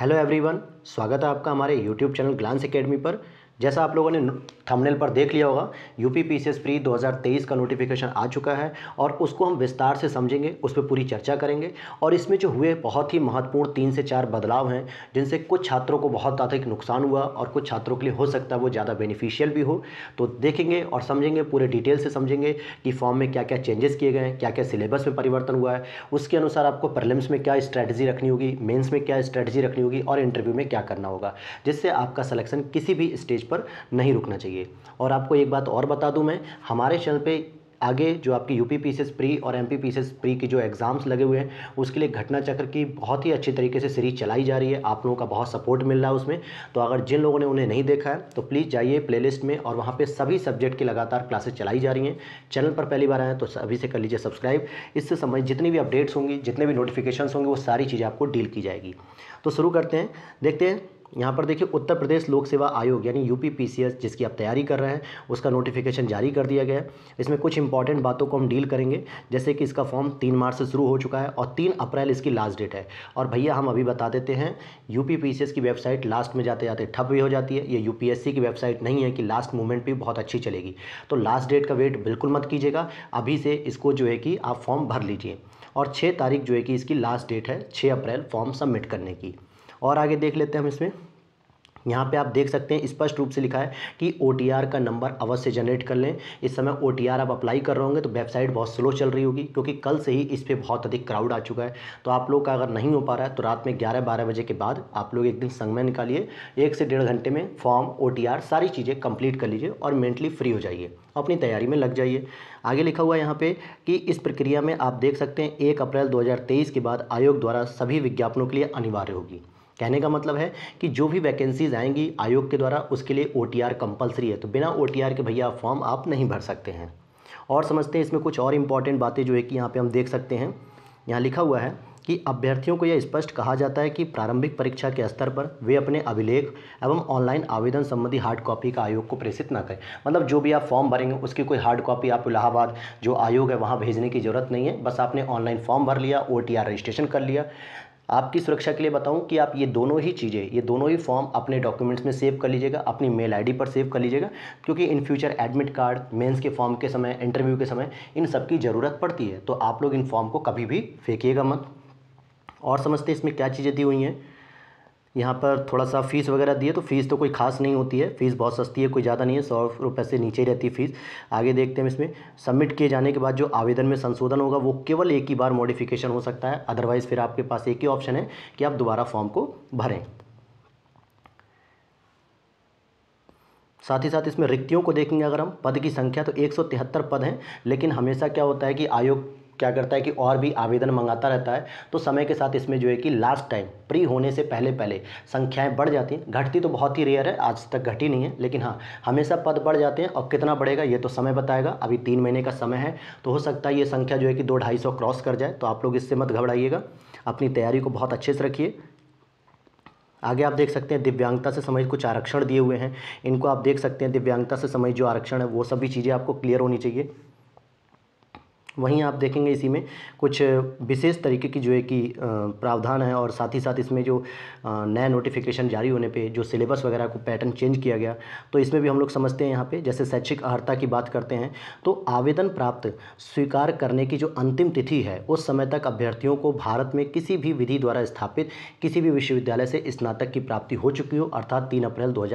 hello everyone स्वागत है आपका हमारे यूट्यूब चैनल ग्लांस एकेडमी पर जैसा आप लोगों ने थंबनेल पर देख लिया होगा UP P C S pre 2023 का नोटिफिकेशन आ चुका है और उसको हम विस्तार से समझेंगे उस पर पूरी चर्चा करेंगे और इसमें जो हुए बहुत ही महत्वपूर्ण तीन से चार बदलाव हैं जिनसे कुछ छात्रों को बहुत अधिक नुकसान हुआ और कुछ छात्रों के लिए हो सकता है वो ज़्यादा बेनिफिशियल भी हो तो देखेंगे और समझेंगे पूरे डिटेल से समझेंगे कि फॉर्म में क्या क्या चेंजेस किए गए हैं क्या क्या सिलेबस में परिवर्तन हुआ है उसके अनुसार आपको प्रलिम्स में क्या स्ट्रैटेजी रखनी होगी मेन्स में क्या स्ट्रैटेजी रखनी होगी और इंटरव्यू में क्या करना होगा जिससे आपका सलेक्शन किसी भी स्टेज पर नहीं रुकना चाहिए लिए और आपको एक बात और बता दूं मैं हमारे चैनल पे आगे जो आपकी यूपी पीसेस प्री और एमपी पीसेस प्री की जो एग्ज़ाम्स लगे हुए हैं उसके लिए घटना चक्र की बहुत ही अच्छी तरीके से सीरीज चलाई जा रही है आप लोगों का बहुत सपोर्ट मिल रहा है उसमें तो अगर जिन लोगों ने उन्हें नहीं देखा है तो प्लीज़ जाइए प्लेलिस्ट में और वहाँ पे सभी सब्जेक्ट की लगातार क्लासेस चलाई जा रही हैं चैनल पर पहली बार आए तो अभी से कर लीजिए सब्सक्राइब इससे संबंधित जितनी भी अपडेट्स होंगी जितने भी नोटिफिकेशन होंगे वो सारी चीज़ें आपको डील की जाएगी तो शुरू करते हैं देखते हैं यहाँ पर देखिए उत्तर प्रदेश लोक सेवा आयोग यानी यू पी जिसकी आप तैयारी कर रहे हैं उसका नोटिफिकेशन जारी कर दिया गया है इसमें कुछ इंपॉर्टेंट बातों को हम डील करेंगे जैसे कि इसका फॉर्म तीन मार्च से शुरू हो चुका है और तीन अप्रैल इसकी लास्ट डेट है और भैया हम अभी बता देते हैं यू पी की वेबसाइट लास्ट में जाते जाते ठप भी हो जाती है ये यू की वेबसाइट नहीं है कि लास्ट मोमेंट भी बहुत अच्छी चलेगी तो लास्ट डेट का वेट बिल्कुल मत कीजिएगा अभी से इसको जो है कि आप फॉर्म भर लीजिए और छः तारीख जो है कि इसकी लास्ट डेट है छः अप्रैल फॉर्म सबमिट करने की और आगे देख लेते हैं हम इसमें यहाँ पे आप देख सकते हैं स्पष्ट रूप से लिखा है कि ओ का नंबर अवश्य जनरेट कर लें इस समय ओ आप अप्लाई कर रहे होंगे तो वेबसाइट बहुत स्लो चल रही होगी क्योंकि कल से ही इस पर बहुत अधिक क्राउड आ चुका है तो आप लोग का अगर नहीं हो पा रहा है तो रात में ग्यारह बारह बजे के बाद आप लोग एक दिन संगमय निकालिए एक से डेढ़ घंटे में फॉर्म ओ सारी चीज़ें कंप्लीट कर लीजिए और मेंटली फ्री हो जाइए अपनी तैयारी में लग जाइए आगे लिखा हुआ है यहाँ पे कि इस प्रक्रिया में आप देख सकते हैं एक अप्रैल 2023 के बाद आयोग द्वारा सभी विज्ञापनों के लिए अनिवार्य होगी कहने का मतलब है कि जो भी वैकेंसीज आएंगी आयोग के द्वारा उसके लिए ओ टी कंपलसरी है तो बिना ओ के भैया फॉर्म आप नहीं भर सकते हैं और समझते हैं इसमें कुछ और इम्पॉर्टेंट बातें जो है कि यहाँ पर हम देख सकते हैं यहाँ लिखा हुआ है कि अभ्यर्थियों को यह स्पष्ट कहा जाता है कि प्रारंभिक परीक्षा के स्तर पर वे अपने अभिलेख एवं ऑनलाइन आवेदन संबंधी हार्ड कॉपी का आयोग को प्रेषित ना करें मतलब जो भी आप फॉर्म भरेंगे उसकी कोई हार्ड कॉपी आप इलाहाबाद जो आयोग है वहाँ भेजने की ज़रूरत नहीं है बस आपने ऑनलाइन फॉर्म भर लिया ओ रजिस्ट्रेशन कर लिया आपकी सुरक्षा के लिए बताऊं कि आप ये दोनों ही चीज़ें ये दोनों ही फॉर्म अपने डॉक्यूमेंट्स में सेव कर लीजिएगा अपनी मेल आईडी पर सेव कर लीजिएगा क्योंकि in future admit card mains के फॉर्म के समय इंटरव्यू के समय इन सब की ज़रूरत पड़ती है तो आप लोग इन फॉर्म को कभी भी फेंकीेगा मत और समझते इसमें क्या चीज़ें दी हुई हैं यहाँ पर थोड़ा सा फ़ीस वगैरह दिए तो फ़ीस तो कोई खास नहीं होती है फ़ीस बहुत सस्ती है कोई ज़्यादा नहीं है सौ रुपये से नीचे ही रहती है फ़ीस आगे देखते हैं इसमें सबमिट किए जाने के बाद जो आवेदन में संशोधन होगा वो केवल एक ही बार मॉडिफिकेशन हो सकता है अदरवाइज़ फिर आपके पास एक ही ऑप्शन है कि आप दोबारा फॉर्म को भरें साथ ही साथ इसमें रिक्तियों को देखेंगे अगर हम पद की संख्या तो एक पद हैं लेकिन हमेशा क्या होता है कि आयोग क्या करता है कि और भी आवेदन मंगाता रहता है तो समय के साथ इसमें जो है कि लास्ट टाइम प्री होने से पहले पहले संख्याएं बढ़ जाती हैं घटती तो बहुत ही रेयर है आज तक घटी नहीं है लेकिन हाँ हमेशा पद बढ़ जाते हैं और कितना बढ़ेगा ये तो समय बताएगा अभी तीन महीने का समय है तो हो सकता है ये संख्या जो है कि दो ढाई सौ क्रॉस कर जाए तो आप लोग इससे मत घबराइएगा अपनी तैयारी को बहुत अच्छे से रखिए आगे आप देख सकते हैं दिव्यांगता से समझ कुछ आरक्षण दिए हुए हैं इनको आप देख सकते हैं दिव्यांगता से समय जो आरक्षण है वो सभी चीज़ें आपको क्लियर होनी चाहिए वहीं आप देखेंगे इसी में कुछ विशेष तरीके की जो है कि प्रावधान है और साथ ही साथ इसमें जो नया नोटिफिकेशन जारी होने पे जो सिलेबस वगैरह को पैटर्न चेंज किया गया तो इसमें भी हम लोग समझते हैं यहाँ पे जैसे शैक्षिक अर्हता की बात करते हैं तो आवेदन प्राप्त स्वीकार करने की जो अंतिम तिथि है उस समय तक अभ्यर्थियों को भारत में किसी भी विधि द्वारा स्थापित किसी भी विश्वविद्यालय से स्नातक की प्राप्ति हो चुकी हो अर्थात तीन अप्रैल दो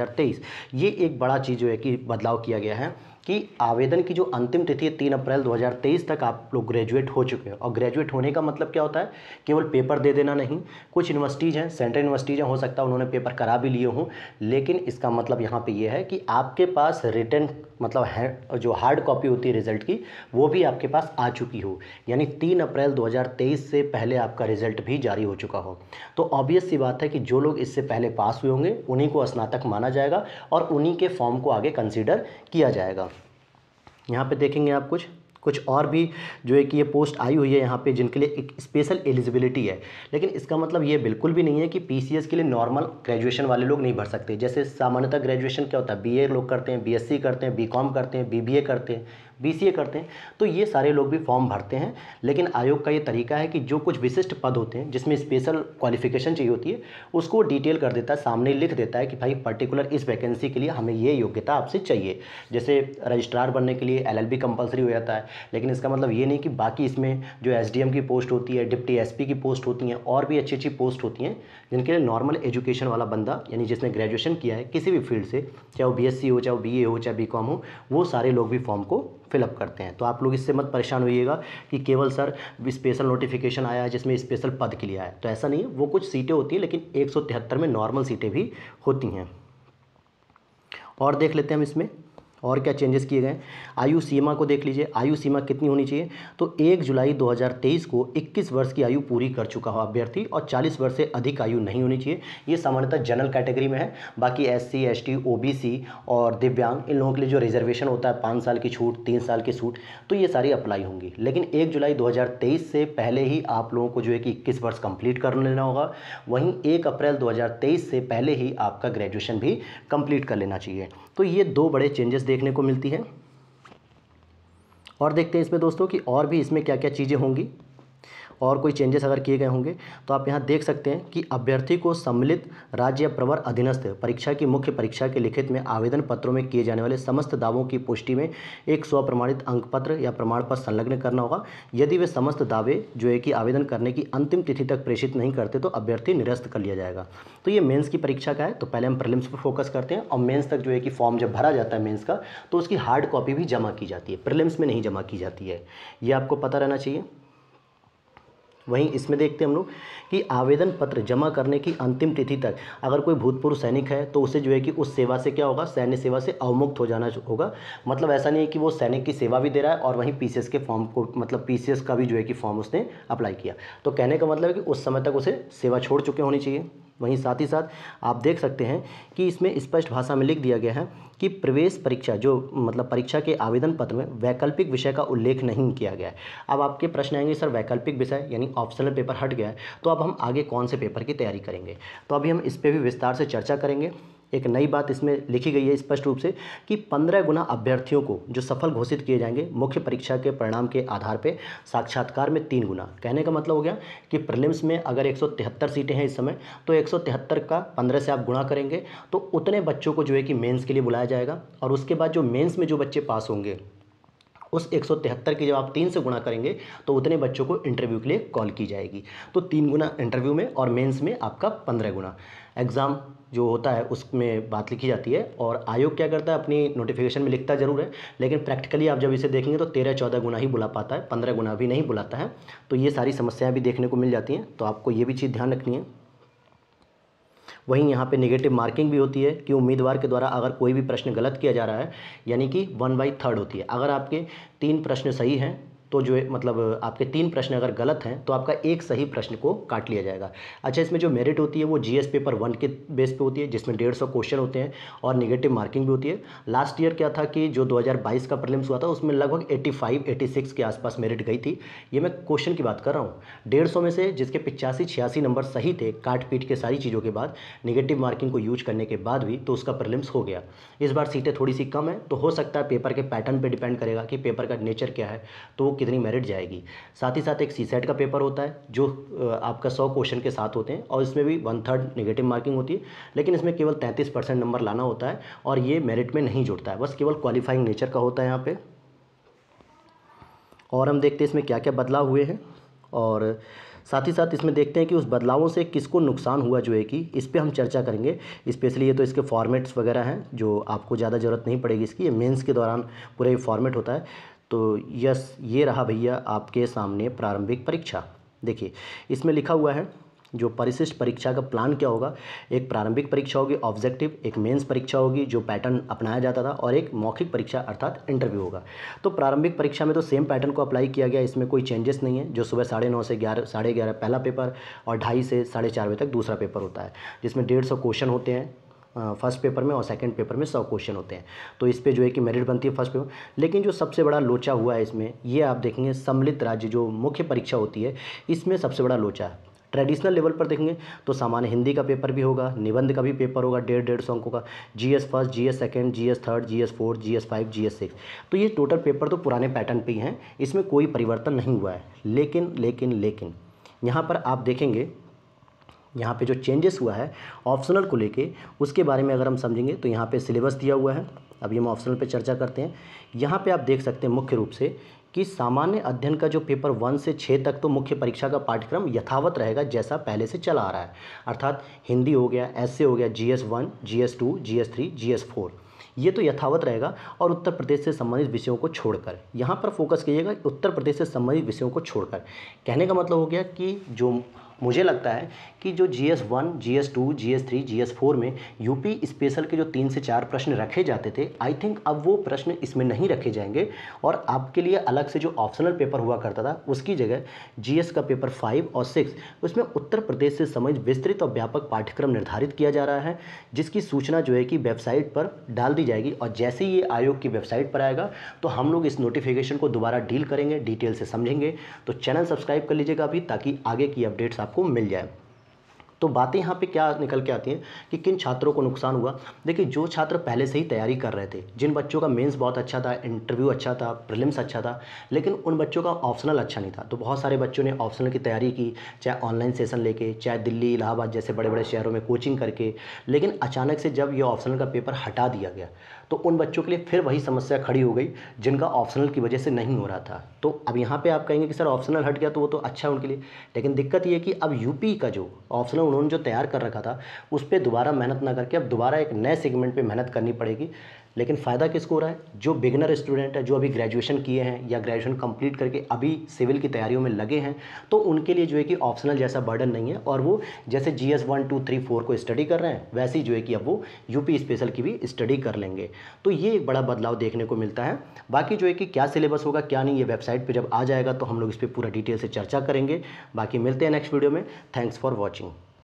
ये एक बड़ा चीज़ जो है कि बदलाव किया गया है कि आवेदन की जो अंतिम तिथि है तीन अप्रैल 2023 तक आप लोग ग्रेजुएट हो चुके हैं और ग्रेजुएट होने का मतलब क्या होता है केवल पेपर दे देना नहीं कुछ यूनिवर्सिटीज़ हैं सेंट्रल यूनिवर्सिटीज़ हैं हो सकता है उन्होंने पेपर करा भी लिए हों लेकिन इसका मतलब यहाँ पे ये यह है कि आपके पास रिटर्न मतलब है जो हार्ड कॉपी होती है रिजल्ट की वो भी आपके पास आ चुकी हो यानी तीन अप्रैल 2023 से पहले आपका रिजल्ट भी जारी हो चुका हो तो ऑब्वियस सी बात है कि जो लोग इससे पहले पास हुए होंगे उन्हीं को स्नातक माना जाएगा और उन्हीं के फॉर्म को आगे कंसिडर किया जाएगा यहाँ पे देखेंगे आप कुछ कुछ और भी जो है कि ये पोस्ट आई हुई है यहाँ पे जिनके लिए एक स्पेशल एलिजिबिलिटी है लेकिन इसका मतलब ये बिल्कुल भी नहीं है कि पी के लिए नॉर्मल ग्रेजुएशन वाले लोग नहीं भर सकते जैसे सामान्यतः ग्रेजुएशन क्या होता है बी लोग करते हैं बी करते हैं बी करते हैं बी करते हैं ए करते हैं तो ये सारे लोग भी फॉर्म भरते हैं लेकिन आयोग का ये तरीका है कि जो कुछ विशिष्ट पद होते हैं जिसमें स्पेशल क्वालिफिकेशन चाहिए होती है उसको डिटेल कर देता है सामने लिख देता है कि भाई पर्टिकुलर इस वैकेंसी के लिए हमें ये योग्यता आपसे चाहिए जैसे रजिस्ट्रार बनने के लिए बी कंपलसरी हो जाता है लेकिन इसका मतलब ये नहीं कि बाकी इसमें जो एम की पोस्ट होती है डिप्टी पी की पोस्ट होती हैं और भी अच्छी अच्छी पोस्ट होती हैं जिनके लिए नॉर्मल एजुकेशन वाला बंदा यानी जिसने ग्रेजुएशन किया है किसी भी फील्ड से चाहे वो सी हो चाहे वो ए हो चाहे कॉम हो वो सारे लोग भी फॉर्म को फिलअप करते हैं तो आप लोग इससे मत परेशान होइएगा कि केवल सर स्पेशल नोटिफिकेशन आया है जिसमें स्पेशल पद के लिए आया तो ऐसा नहीं है वो कुछ सीटें होती हैं लेकिन एक में नॉर्मल सीटें भी होती हैं और देख लेते हैं हम इसमें और क्या चेंजेस किए गए आयु सीमा को देख लीजिए आयु सीमा कितनी होनी चाहिए तो एक जुलाई 2023 को 21 वर्ष की आयु पूरी कर चुका हो अभ्यर्थी और 40 वर्ष से अधिक आयु नहीं होनी चाहिए ये सामान्यतः जनरल कैटेगरी में है बाकी S C S T O B C और दिव्यांग इन लोगों के लिए जो रिजर्वेशन होता है पाँच साल की छूट तीन साल की छूट तो ये सारी अप्लाई होंगी लेकिन एक जुलाई दो से पहले ही आप लोगों को जो है कि इक्कीस वर्ष कम्प्लीट कर लेना होगा वहीं एक अप्रैल दो से पहले ही आपका ग्रेजुएशन भी कम्प्लीट कर लेना चाहिए तो ये दो बड़े चेंजेस देखने को मिलती है और देखते हैं इसमें दोस्तों कि और भी इसमें क्या क्या चीज़ें होंगी और कोई चेंजेस अगर किए गए होंगे तो आप यहाँ देख सकते हैं कि अभ्यर्थी को सम्मिलित राज्य प्रवर अधीनस्थ परीक्षा की मुख्य परीक्षा के लिखित में आवेदन पत्रों में किए जाने वाले समस्त दावों की पुष्टि में एक स्वप्रमाणित अंक पत्र या प्रमाण पत्र संलग्न करना होगा यदि वे समस्त दावे जो है कि आवेदन करने की अंतिम तिथि तक प्रेषित नहीं करते तो अभ्यर्थी निरस्त कर लिया जाएगा तो ये मेन्स की परीक्षा का है तो पहले हम प्रिलिम्स पर फोकस करते हैं और मेन्स तक जो है कि फॉर्म जब भरा जाता है मेन्स का तो उसकी हार्ड कॉपी भी जमा की जाती है प्रिलिम्स में नहीं जमा की जाती है ये आपको पता रहना चाहिए वहीं इसमें देखते हैं हम लोग कि आवेदन पत्र जमा करने की अंतिम तिथि तक अगर कोई भूतपूर्व सैनिक है तो उसे जो है कि उस सेवा से क्या होगा सैन्य सेवा से अवमुक्त हो जाना होगा मतलब ऐसा नहीं है कि वो सैनिक की सेवा भी दे रहा है और वहीं पीसीएस के फॉर्म को मतलब पीसीएस का भी जो है कि फॉर्म उसने अप्लाई किया तो कहने का मतलब है कि उस समय तक उसे सेवा छोड़ चुके होनी चाहिए वहीं साथ ही साथ आप देख सकते हैं कि इसमें स्पष्ट भाषा में लिख दिया गया है कि प्रवेश परीक्षा जो मतलब परीक्षा के आवेदन पत्र में वैकल्पिक विषय का उल्लेख नहीं किया गया है अब आपके प्रश्न आएंगे सर वैकल्पिक विषय यानी ऑप्शनल पेपर हट गया है तो अब हम आगे कौन से पेपर की तैयारी करेंगे तो अभी हम इस पर भी विस्तार से चर्चा करेंगे एक नई बात इसमें लिखी गई है स्पष्ट रूप से कि पंद्रह गुना अभ्यर्थियों को जो सफल घोषित किए जाएंगे मुख्य परीक्षा के परिणाम के आधार पर साक्षात्कार में तीन गुना कहने का मतलब हो गया कि प्रिलिम्स में अगर एक सीटें हैं इस समय तो एक का पंद्रह से आप गुणा करेंगे तो उतने बच्चों को जो है कि मेन्स के लिए बुलाया जाएगा और उसके बाद जो मेन्स में जो बच्चे पास होंगे उस एक की जब आप तीन से गुणा करेंगे तो उतने बच्चों को इंटरव्यू के लिए कॉल की जाएगी तो तीन गुना इंटरव्यू में और मेंस में आपका पंद्रह गुना एग्ज़ाम जो होता है उसमें बात लिखी जाती है और आयोग क्या करता है अपनी नोटिफिकेशन में लिखता ज़रूर है लेकिन प्रैक्टिकली आप जब इसे देखेंगे तो तेरह चौदह गुना ही बुला पाता है पंद्रह गुना भी नहीं बुलाता है तो ये सारी समस्याएं भी देखने को मिल जाती हैं तो आपको ये भी चीज़ ध्यान रखनी है वहीं यहाँ पे नेगेटिव मार्किंग भी होती है कि उम्मीदवार के द्वारा अगर कोई भी प्रश्न गलत किया जा रहा है यानी कि वन बाई थर्ड होती है अगर आपके तीन प्रश्न सही हैं तो जो मतलब आपके तीन प्रश्न अगर गलत हैं तो आपका एक सही प्रश्न को काट लिया जाएगा अच्छा इसमें जो मेरिट होती है वो जी पेपर वन के बेस पे होती है जिसमें डेढ़ सौ क्वेश्चन होते हैं और निगेटिव मार्किंग भी होती है लास्ट ईयर क्या था कि जो 2022 का प्रलिम्स हुआ था उसमें लगभग 85 86 के आसपास मेरिट गई थी ये मैं क्वेश्चन की बात कर रहा हूँ डेढ़ सौ में से जिसके पिचासी छियासी नंबर सही थे काट पीट के सारी चीज़ों के बाद निगेटिव मार्किंग को यूज करने के बाद भी तो उसका प्रलिम्स हो गया इस बार सीटें थोड़ी सी कम है तो हो सकता है पेपर के पैटर्न पर पे डिपेंड करेगा कि पेपर का नेचर क्या है तो कितनी मेरिट जाएगी साथ ही साथ एक सी सेट का पेपर होता है जो आपका सौ क्वेश्चन के साथ होते हैं और इसमें भी वन थर्ड निगेटिव मार्किंग होती है लेकिन इसमें केवल तैंतीस परसेंट नंबर लाना होता है और ये मेरिट में नहीं जुड़ता है बस केवल क्वालिफाइंग नेचर का होता है यहाँ पर और हम देखते हैं इसमें क्या क्या बदलाव हुए हैं और साथ ही साथ इसमें देखते हैं कि उस बदलावों से किसको नुकसान हुआ जो है कि इस पर हम चर्चा करेंगे स्पेशली ये तो इसके फॉर्मेट्स वगैरह हैं जो आपको ज़्यादा ज़रूरत नहीं पड़ेगी इसकी ये मेंस के दौरान पूरा ये फॉर्मेट होता है तो यस ये रहा भैया आपके सामने प्रारंभिक परीक्षा देखिए इसमें लिखा हुआ है जो परिशिष्ट परीक्षा का प्लान क्या होगा एक प्रारंभिक परीक्षा होगी ऑब्जेक्टिव एक मेंस परीक्षा होगी जो पैटर्न अपनाया जाता था और एक मौखिक परीक्षा अर्थात इंटरव्यू होगा तो प्रारंभिक परीक्षा में तो सेम पैटर्न को अप्लाई किया गया इसमें कोई चेंजेस नहीं है जो सुबह साढ़े नौ से ग्यारह साढ़े ग्यारह पहला पेपर और ढाई से साढ़े चार बजे तक दूसरा पेपर होता है जिसमें डेढ़ सौ क्वेश्चन होते हैं फर्स्ट पेपर में और सेकंड पेपर में सौ क्वेश्चन होते हैं तो इस पर जो है कि मेरिट बनती है फर्स्ट पेपर लेकिन जो सबसे बड़ा लोचा हुआ है इसमें ये आप देखेंगे सम्मिलित राज्य जो मुख्य परीक्षा होती है इसमें सबसे बड़ा लोचा है ट्रेडिशनल लेवल पर देखेंगे तो सामान्य हिंदी का पेपर भी होगा निबंध का भी पेपर होगा डेढ़ डेढ़ सौ अंकों का G S first G S second G S third G S fourth G S five G S six तो ये टोटल पेपर तो पुराने पैटर्न पे ही हैं इसमें कोई परिवर्तन नहीं हुआ है लेकिन लेकिन लेकिन यहाँ पर आप देखेंगे यहाँ पे जो चेंजेस हुआ है ऑप्शनल को लेके उसके बारे में अगर हम समझेंगे तो यहाँ पे सिलेबस दिया हुआ है अभी हम ऑप्शनल पे चर्चा करते हैं यहाँ पे आप देख सकते हैं मुख्य रूप से कि सामान्य अध्ययन का जो पेपर वन से छः तक तो मुख्य परीक्षा का पाठ्यक्रम यथावत रहेगा जैसा पहले से चला आ रहा है अर्थात हिंदी हो गया एस हो गया G S one G S two G S three G S four ये तो यथावत रहेगा और उत्तर प्रदेश से संबंधित विषयों को छोड़कर यहाँ पर फोकस कीजिएगा उत्तर प्रदेश से संबंधित विषयों को छोड़कर कहने का मतलब हो गया कि जो मुझे लगता है कि जो G S one G S two G S three G S four में यूपी स्पेशल के जो तीन से चार प्रश्न रखे जाते थे आई थिंक अब वो प्रश्न इसमें नहीं रखे जाएंगे और आपके लिए अलग से जो ऑप्शनल पेपर हुआ करता था उसकी जगह जी एस का पेपर फाइव और सिक्स उसमें उत्तर प्रदेश से समझ विस्तृत और व्यापक पाठ्यक्रम निर्धारित किया जा रहा है जिसकी सूचना जो है कि वेबसाइट पर डाल दी जाएगी और जैसे ही ये आयोग की वेबसाइट पर आएगा तो हम लोग इस नोटिफिकेशन को दोबारा डील करेंगे डिटेल से समझेंगे तो चैनल सब्सक्राइब कर लीजिएगा अभी ताकि आगे की अपडेट्स आप आपको मिल जाए तो बातें यहाँ पे क्या निकल के आती हैं कि किन छात्रों को नुकसान हुआ देखिए जो छात्र पहले से ही तैयारी कर रहे थे जिन बच्चों का मेंस बहुत अच्छा था इंटरव्यू अच्छा था प्रिलिम्स अच्छा था लेकिन उन बच्चों का ऑप्शनल अच्छा नहीं था तो बहुत सारे बच्चों ने ऑप्शनल की तैयारी की चाहे ऑनलाइन सेशन लेके चाहे दिल्ली इलाहाबाद जैसे बड़े बड़े शहरों में कोचिंग करके लेकिन अचानक से जब यह ऑप्शनल का पेपर हटा दिया गया तो उन बच्चों के लिए फिर वही समस्या खड़ी हो गई जिनका ऑप्शनल की वजह से नहीं हो रहा था तो अब यहाँ पे आप कहेंगे कि सर ऑप्शनल हट गया तो वो तो अच्छा है उनके लिए लेकिन दिक्कत ये कि अब यूपी का जो ऑप्शनल उन्होंने जो तैयार कर रखा था उस पर दोबारा मेहनत ना करके अब दोबारा एक नए सेगमेंट पर मेहनत करनी पड़ेगी लेकिन फ़ायदा किसको हो रहा है जो बिगनर स्टूडेंट है जो अभी ग्रेजुएशन किए हैं या ग्रेजुएशन कंप्लीट करके अभी सिविल की तैयारियों में लगे हैं तो उनके लिए जो है कि ऑप्शनल जैसा बर्डन नहीं है और वो जैसे G S one two three four को स्टडी कर रहे हैं वैसे ही जो है कि अब वो यूपी स्पेशल की भी स्टडी कर लेंगे तो ये एक बड़ा बदलाव देखने को मिलता है बाकी जो है कि क्या सिलेबस होगा क्या नहीं ये वेबसाइट पर जब आ जाएगा तो हम लोग इस पर पूरा डिटेल से चर्चा करेंगे बाकी मिलते हैं नेक्स्ट वीडियो में थैंक्स फॉर वॉचिंग